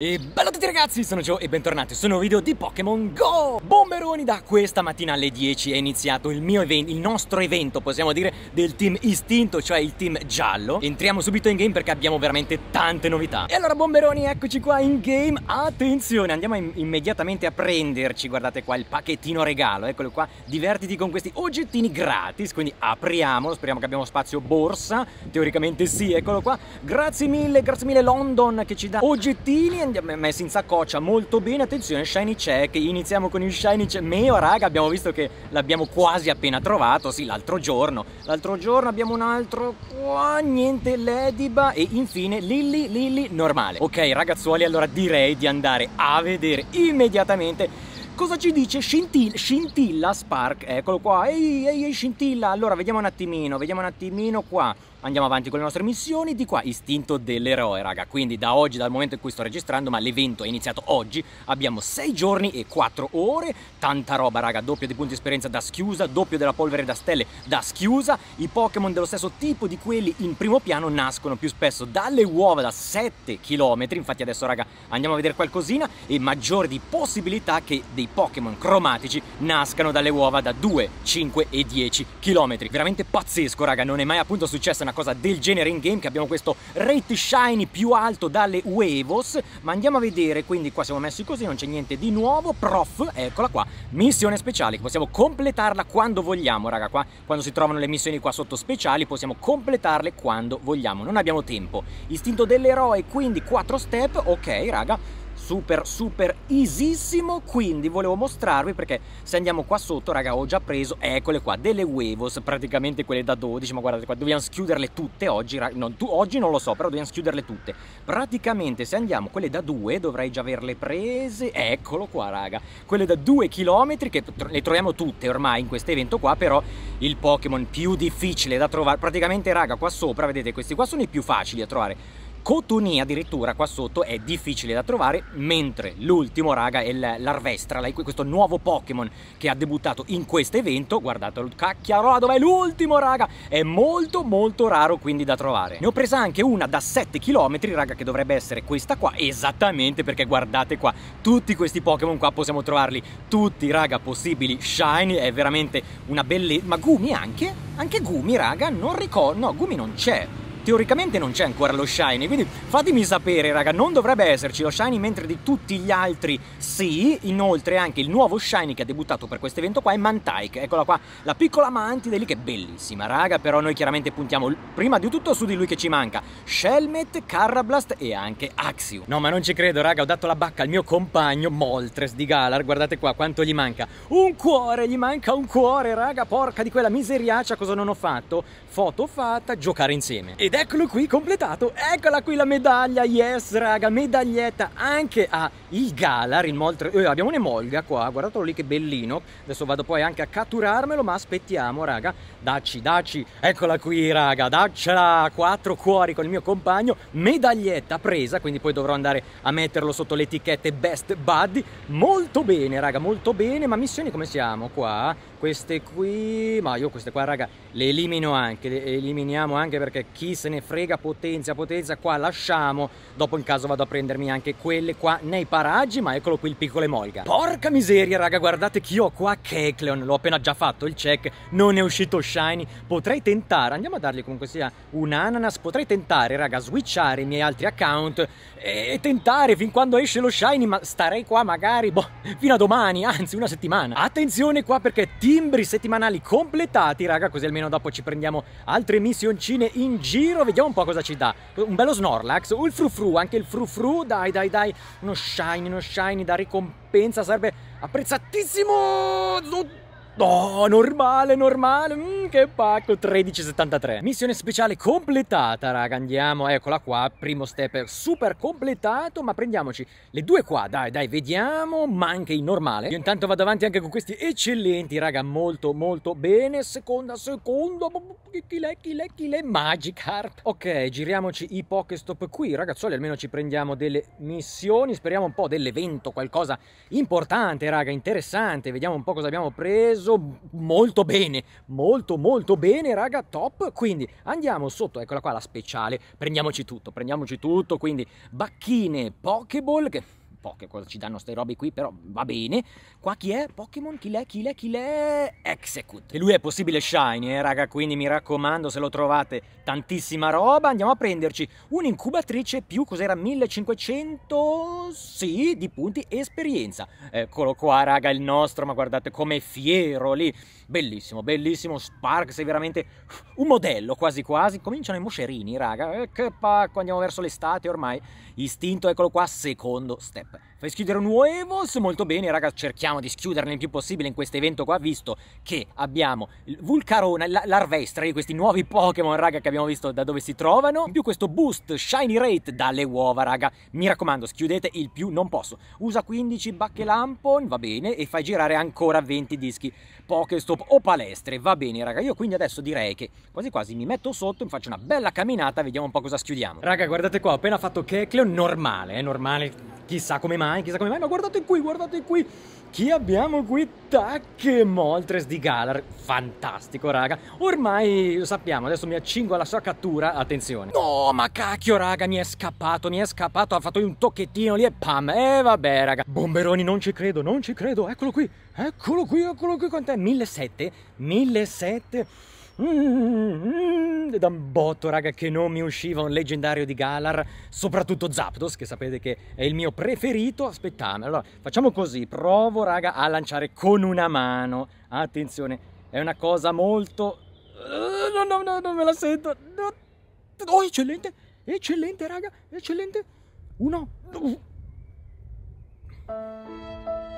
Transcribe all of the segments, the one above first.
E bello a tutti ragazzi, sono Joe e bentornati su un nuovo video di Pokémon GO! Bomberoni da questa mattina alle 10 è iniziato il, event, il nostro evento, possiamo dire, del team istinto, cioè il team giallo. Entriamo subito in game perché abbiamo veramente tante novità. E allora Bomberoni, eccoci qua in game, attenzione, andiamo in immediatamente a prenderci, guardate qua, il pacchettino regalo, eccolo qua, divertiti con questi oggettini gratis, quindi apriamolo, speriamo che abbiamo spazio borsa, teoricamente sì, eccolo qua. Grazie mille, grazie mille London che ci dà oggettini andiamo messi senza saccoccia molto bene. Attenzione, shiny check. Iniziamo con il shiny check. Meo, raga, abbiamo visto che l'abbiamo quasi appena trovato. Sì, l'altro giorno. L'altro giorno abbiamo un altro qua. Niente, l'ediba. E infine Lilly, Lilly normale. Ok, ragazzuoli, allora direi di andare a vedere immediatamente cosa ci dice Scintilla, Scintilla Spark? Eccolo qua. Ehi, ehi, ehi, Scintilla. Allora, vediamo un attimino, vediamo un attimino qua andiamo avanti con le nostre missioni di qua istinto dell'eroe raga quindi da oggi dal momento in cui sto registrando ma l'evento è iniziato oggi abbiamo 6 giorni e 4 ore tanta roba raga doppio di punti esperienza da schiusa doppio della polvere da stelle da schiusa i Pokémon dello stesso tipo di quelli in primo piano nascono più spesso dalle uova da 7 km infatti adesso raga andiamo a vedere qualcosina e maggiore di possibilità che dei Pokémon cromatici nascano dalle uova da 2, 5 e 10 km veramente pazzesco raga non è mai appunto successo una cosa del genere in game che abbiamo questo rate shiny più alto dalle Huevos ma andiamo a vedere quindi qua siamo messi così non c'è niente di nuovo prof eccola qua missione speciale possiamo completarla quando vogliamo raga qua quando si trovano le missioni qua sotto speciali possiamo completarle quando vogliamo non abbiamo tempo istinto dell'eroe quindi 4 step ok raga super super easyissimo quindi volevo mostrarvi perché se andiamo qua sotto raga ho già preso eccole qua delle huevos praticamente quelle da 12 ma guardate qua dobbiamo schiuderle tutte oggi non, tu, oggi non lo so però dobbiamo schiuderle tutte praticamente se andiamo quelle da 2 dovrei già averle prese eccolo qua raga quelle da 2 km che le troviamo tutte ormai in questo evento qua però il Pokémon più difficile da trovare praticamente raga qua sopra vedete questi qua sono i più facili da trovare Cotoni addirittura qua sotto è difficile da trovare, mentre l'ultimo raga è l'Arvestra, questo nuovo Pokémon che ha debuttato in questo evento, guardatelo, cacchiarola dov'è l'ultimo raga, è molto molto raro quindi da trovare. Ne ho presa anche una da 7 km raga che dovrebbe essere questa qua, esattamente perché guardate qua, tutti questi Pokémon qua possiamo trovarli, tutti raga possibili, Shiny è veramente una bellezza, ma Gumi anche? Anche Gumi raga, non ricordo, no Gumi non c'è teoricamente non c'è ancora lo shiny, quindi fatemi sapere raga, non dovrebbe esserci lo shiny mentre di tutti gli altri sì, inoltre anche il nuovo shiny che ha debuttato per questo evento qua è Mantike, eccola qua, la piccola mantide lì che è bellissima raga, però noi chiaramente puntiamo prima di tutto su di lui che ci manca, Shelmet, Carrablast e anche Axio. No ma non ci credo raga, ho dato la bacca al mio compagno Moltres di Galar, guardate qua quanto gli manca, un cuore, gli manca un cuore raga, porca di quella miseriaccia cosa non ho fatto, foto fatta, giocare insieme. Ed eccolo qui completato, eccola qui la medaglia, yes raga, medaglietta anche a il Galar, il Moltre, eh, abbiamo un Emolga qua, guardatelo lì che bellino, adesso vado poi anche a catturarmelo ma aspettiamo raga, dacci, dacci, eccola qui raga, daccela, quattro cuori con il mio compagno, medaglietta presa, quindi poi dovrò andare a metterlo sotto le etichette Best Buddy, molto bene raga, molto bene, ma missioni come siamo qua? queste qui ma io queste qua raga le elimino anche le eliminiamo anche perché chi se ne frega potenza potenza qua lasciamo dopo in caso vado a prendermi anche quelle qua nei paraggi ma eccolo qui il piccolo emolga porca miseria raga guardate chi ho qua Kecleon l'ho appena già fatto il check non è uscito shiny potrei tentare andiamo a dargli comunque sia un ananas potrei tentare raga switchare i miei altri account e tentare fin quando esce lo shiny ma starei qua magari boh fino a domani anzi una settimana attenzione qua perché ti timbri settimanali completati, raga, così almeno dopo ci prendiamo altre missioncine in giro. Vediamo un po' cosa ci dà. Un bello Snorlax, un frufru, anche il frufru, dai, dai, dai. Uno shiny, uno shiny da ricompensa, sarebbe apprezzatissimo. Oddio. Oh, normale, normale, mm, che pacco, 13,73. Missione speciale completata, raga, andiamo, eccola qua, primo step super completato, ma prendiamoci le due qua, dai, dai, vediamo, ma anche in normale. Io intanto vado avanti anche con questi eccellenti, raga, molto, molto bene, seconda, secondo, chi le, chi le, chi le, Magikarp. Ok, giriamoci i Pokestop qui, ragazzoli, almeno ci prendiamo delle missioni, speriamo un po' dell'evento, qualcosa importante, raga, interessante, vediamo un po' cosa abbiamo preso preso molto bene, molto molto bene raga, top, quindi andiamo sotto, eccola qua la speciale, prendiamoci tutto, prendiamoci tutto, quindi bacchine, pokeball, che poche cosa ci danno queste robe qui, però va bene. Qua chi è? Pokémon, chi l'è, chi l'è, chi l'è? Execute. E lui è possibile shiny, eh raga, quindi mi raccomando se lo trovate tantissima roba. Andiamo a prenderci un'incubatrice più, cos'era, 1500? Sì, di punti esperienza. Eccolo qua, raga, il nostro, ma guardate com'è fiero lì. Bellissimo, bellissimo, Spark, sei veramente un modello, quasi quasi. Cominciano i moscerini, raga. Eh, che pacco, andiamo verso l'estate ormai. Istinto, eccolo qua, secondo step. Bye. Fai schiudere un huevos? Molto bene, raga, cerchiamo di schiuderne il più possibile in questo evento qua, visto che abbiamo Vulcarona, l'Arvestra di questi nuovi Pokémon, raga, che abbiamo visto da dove si trovano. In più questo boost Shiny Rate dalle uova, raga. Mi raccomando, schiudete il più non posso. Usa 15 bacche lampon, va bene, e fai girare ancora 20 dischi Pokéstop o palestre, va bene, raga. Io quindi adesso direi che quasi quasi mi metto sotto, mi faccio una bella camminata, vediamo un po' cosa schiudiamo. Raga, guardate qua, ho appena fatto Kekleo, normale, è eh, normale, chissà come mai mai, chissà come mai, ma guardate qui, guardate qui, chi abbiamo qui? Tac Moltres di Galar, fantastico raga, ormai lo sappiamo, adesso mi accingo alla sua cattura, attenzione. No, ma cacchio raga, mi è scappato, mi è scappato, ha fatto un tocchettino lì e pam, e eh, vabbè raga. Bomberoni, non ci credo, non ci credo, eccolo qui, eccolo qui, eccolo qui con 1700, 1700. Mm, da un botto, raga, che non mi usciva un leggendario di Galar, soprattutto Zapdos, che sapete che è il mio preferito. Aspettate, allora facciamo così, provo, raga, a lanciare con una mano. Attenzione, è una cosa molto... Eh, no, no, no, non me la sento. Oh, eccellente, eccellente, raga, eccellente. Uno. due.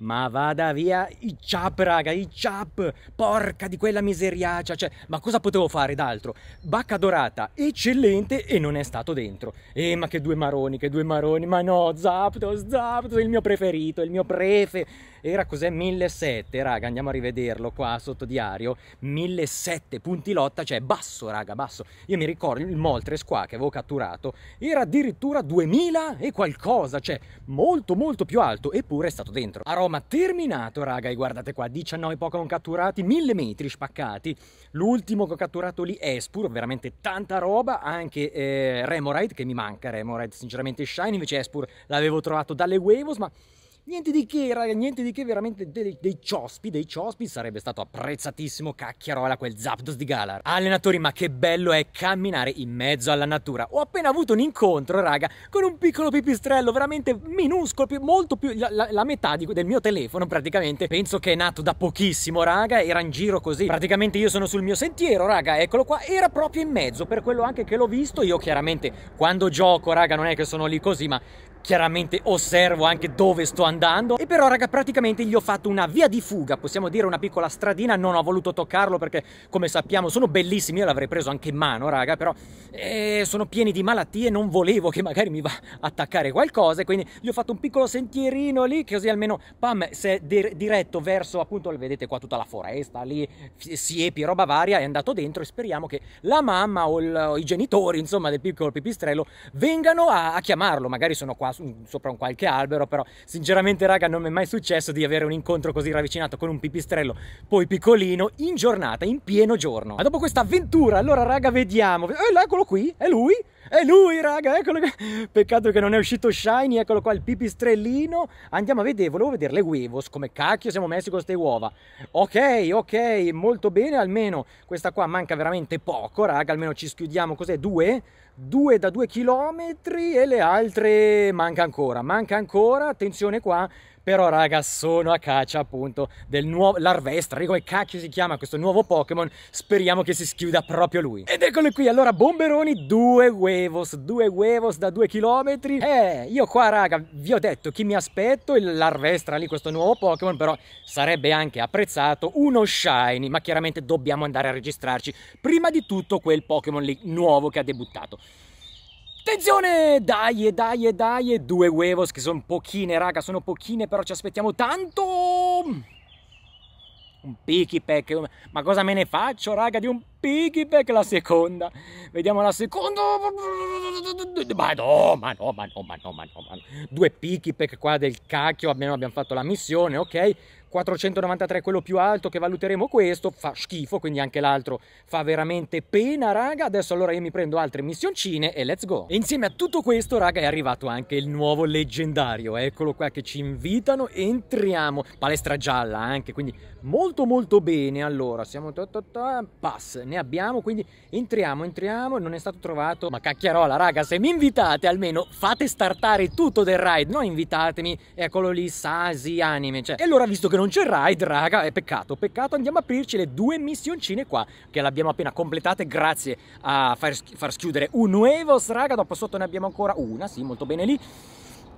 Ma vada via i chap, raga, i chap! Porca di quella miseriaccia! Cioè, ma cosa potevo fare d'altro? Bacca dorata, eccellente, e non è stato dentro. Eh, ma che due maroni, che due maroni! Ma no, Zapdos, Zapdos, il mio preferito, il mio prefe! era cos'è 1700 raga andiamo a rivederlo qua sotto diario 1700 punti lotta cioè basso raga basso io mi ricordo il Moltres qua che avevo catturato era addirittura 2000 e qualcosa cioè molto molto più alto eppure è stato dentro a Roma terminato raga e guardate qua 19 Pokémon catturati 1000 metri spaccati l'ultimo che ho catturato lì è Espur veramente tanta roba anche eh, Remorite che mi manca Remorite sinceramente Shine invece Espur l'avevo trovato dalle Wavos ma Niente di che, raga, niente di che, veramente dei, dei ciospi, dei ciospi, sarebbe stato apprezzatissimo cacchiarola quel Zapdos di Galar. Allenatori, ma che bello è camminare in mezzo alla natura. Ho appena avuto un incontro, raga, con un piccolo pipistrello, veramente minuscolo, più, molto più, la, la, la metà di, del mio telefono praticamente. Penso che è nato da pochissimo, raga, era in giro così. Praticamente io sono sul mio sentiero, raga, eccolo qua, era proprio in mezzo, per quello anche che l'ho visto, io chiaramente quando gioco, raga, non è che sono lì così, ma chiaramente osservo anche dove sto andando e però raga praticamente gli ho fatto una via di fuga possiamo dire una piccola stradina non ho voluto toccarlo perché come sappiamo sono bellissimi io l'avrei preso anche in mano raga però eh, sono pieni di malattie non volevo che magari mi va a attaccare qualcosa quindi gli ho fatto un piccolo sentierino lì così almeno pam si è diretto verso appunto vedete qua tutta la foresta lì siepi roba varia è andato dentro e speriamo che la mamma o, il, o i genitori insomma del piccolo pipistrello vengano a, a chiamarlo magari sono qua Mm, sopra un qualche albero, però sinceramente raga non mi è mai successo di avere un incontro così ravvicinato con un pipistrello, poi piccolino, in giornata, in pieno giorno. Ma dopo questa avventura, allora raga vediamo, eh, eccolo qui, è lui, è lui, raga, eccolo qua. Peccato che non è uscito Shiny, eccolo qua il pipistrellino. Andiamo a vedere, volevo vedere le huevos, come cacchio siamo messi con queste uova. Ok, ok, molto bene, almeno questa qua manca veramente poco, raga, almeno ci schiudiamo, cos'è, due? Due da due chilometri e le altre manca ancora, manca ancora, attenzione qua, però raga sono a caccia appunto del nuovo Larvestra, come cacchio si chiama questo nuovo Pokémon, speriamo che si schiuda proprio lui. Ed eccolo qui, allora bomberoni, due huevos, due huevos da due chilometri, eh io qua raga vi ho detto chi mi aspetto, Larvestra lì questo nuovo Pokémon, però sarebbe anche apprezzato uno Shiny, ma chiaramente dobbiamo andare a registrarci prima di tutto quel Pokémon lì nuovo che ha debuttato. Attenzione! Dai, dai, dai, due huevos che sono pochine, raga, sono pochine, però ci aspettiamo tanto! Un picky um, ma cosa me ne faccio, raga, di un picky la seconda? Vediamo la seconda! Ma no, ma no, ma no, ma no, ma no, ma no. Due picky qua del cacchio, almeno abbiamo fatto la missione, ok? 493 è quello più alto che valuteremo questo, fa schifo, quindi anche l'altro fa veramente pena, raga. Adesso allora io mi prendo altre missioncine e let's go. E insieme a tutto questo, raga, è arrivato anche il nuovo leggendario. Eccolo qua che ci invitano, entriamo. Palestra gialla anche, quindi molto molto bene. Allora, siamo... Pass, ne abbiamo, quindi entriamo, entriamo, non è stato trovato. Ma cacchiarola, raga, se mi invitate almeno fate startare tutto del ride, non invitatemi, eccolo lì, Sasi, anime. Cioè, e allora visto che che non c'è ride raga, è peccato, peccato. Andiamo a aprirci le due missioncine qua, che l'abbiamo appena completate grazie a far, far schiudere un Nuevos, raga. Dopo sotto ne abbiamo ancora una, sì, molto bene lì.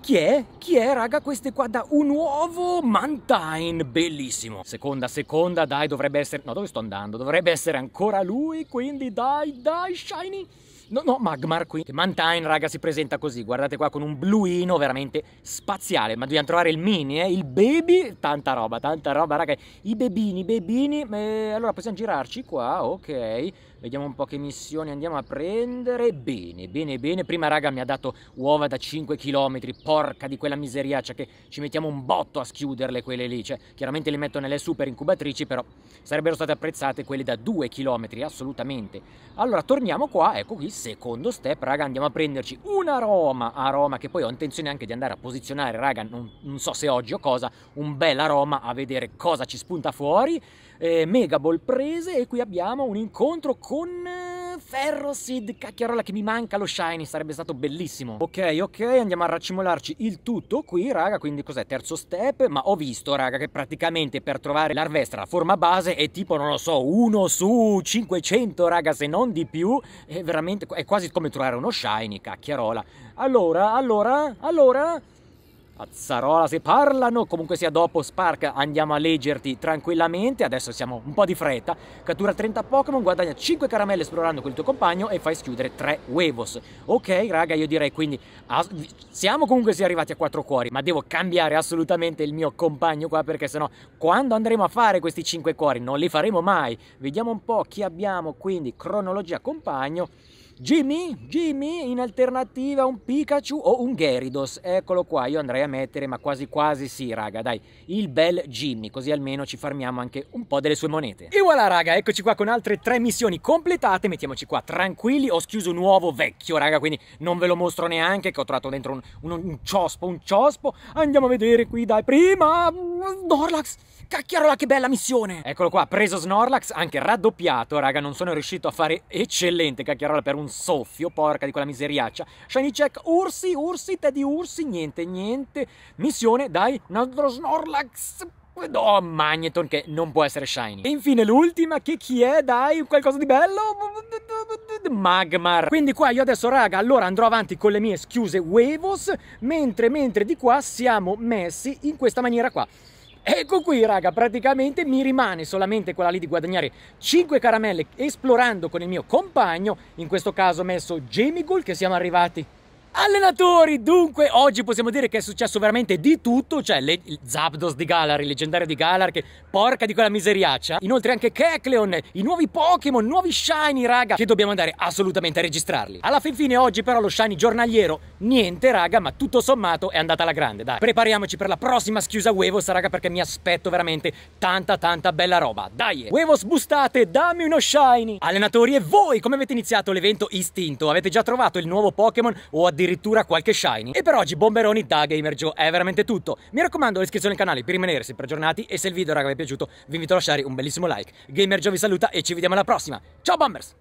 Chi è? Chi è, raga? Queste qua da un uovo Mantine, bellissimo. Seconda, seconda, dai, dovrebbe essere... No, dove sto andando? Dovrebbe essere ancora lui, quindi dai, dai, Shiny. No, no, Magmar qui. Mantine, raga, si presenta così. Guardate qua con un bluino veramente spaziale. Ma dobbiamo trovare il mini, eh? Il baby. Tanta roba, tanta roba, raga. I bebini, i bebini. Eh, allora possiamo girarci qua, ok. Vediamo un po' che missioni andiamo a prendere. Bene, bene, bene. Prima, raga, mi ha dato uova da 5 km. Porca di quella miseriaccia che ci mettiamo un botto a schiuderle quelle lì. Cioè, chiaramente le metto nelle super incubatrici, però sarebbero state apprezzate quelle da 2 km, assolutamente. Allora, torniamo qua. Ecco qui, secondo step, raga, andiamo a prenderci una aroma, aroma che poi ho intenzione anche di andare a posizionare, raga, non, non so se oggi o cosa, un bel aroma a vedere cosa ci spunta fuori, eh, Megaball prese e qui abbiamo un incontro con... Eh, ferro Sid, cacchiarola che mi manca lo shiny, sarebbe stato bellissimo. Ok, ok, andiamo a raccimolarci il tutto qui, raga, quindi cos'è? Terzo step, ma ho visto, raga, che praticamente per trovare l'arvestra la forma base è tipo, non lo so, uno su 500, raga, se non di più, è veramente, è quasi come trovare uno shiny, cacchiarola. Allora, allora, allora... Azzarola se parlano, comunque sia dopo Spark andiamo a leggerti tranquillamente, adesso siamo un po' di fretta, cattura 30 Pokémon, guadagna 5 caramelle esplorando col tuo compagno e fai schiudere 3 Huevos. Ok raga io direi quindi siamo comunque sia arrivati a 4 cuori, ma devo cambiare assolutamente il mio compagno qua perché sennò quando andremo a fare questi 5 cuori non li faremo mai. Vediamo un po' chi abbiamo quindi cronologia compagno Jimmy, Jimmy, in alternativa un Pikachu o un Geridos. Eccolo qua, io andrei a mettere, ma quasi quasi sì, raga, dai, il bel Jimmy, così almeno ci farmiamo anche un po' delle sue monete. E voilà, raga, eccoci qua con altre tre missioni completate, mettiamoci qua tranquilli, ho schiuso un uovo vecchio, raga, quindi non ve lo mostro neanche, che ho trovato dentro un, un, un ciospo, un ciospo. Andiamo a vedere qui, dai, prima, Dorlax, cacchiarola che bella missione! Eccolo qua, preso Snorlax, anche raddoppiato, raga, non sono riuscito a fare eccellente cacchiarola per un un soffio, porca di quella miseriaccia. Shiny check, Ursi, Ursi, Teddy Ursi, niente, niente. Missione, dai, un altro Snorlax. Oh, Magneton che non può essere shiny. E infine l'ultima, che chi è? Dai, qualcosa di bello? Magmar. Quindi qua io adesso raga, allora andrò avanti con le mie schiuse Wevos, mentre, mentre di qua siamo messi in questa maniera qua. Ecco qui raga, praticamente mi rimane solamente quella lì di guadagnare 5 caramelle esplorando con il mio compagno, in questo caso messo Jamie Gould che siamo arrivati Allenatori, dunque oggi possiamo dire che è successo veramente di tutto, cioè le, il Zapdos di Galar, il leggendario di Galar, che porca di quella miseriaccia, inoltre anche Kecleon, i nuovi Pokémon, nuovi Shiny raga, che dobbiamo andare assolutamente a registrarli. Alla fin fine oggi però lo Shiny giornaliero, niente raga, ma tutto sommato è andata alla grande, dai. Prepariamoci per la prossima schiusa Huevos raga perché mi aspetto veramente tanta tanta bella roba, dai! Huevos bustate, dammi uno Shiny! Allenatori e voi come avete iniziato l'evento Istinto? Avete già trovato il nuovo Pokémon o addirittura addirittura qualche shiny. E per oggi bomberoni da Gamer Joe è veramente tutto. Mi raccomando l'iscrizione al canale per rimanere sempre aggiornati e se il video raga vi è piaciuto vi invito a lasciare un bellissimo like. Gamer Joe vi saluta e ci vediamo alla prossima. Ciao bombers!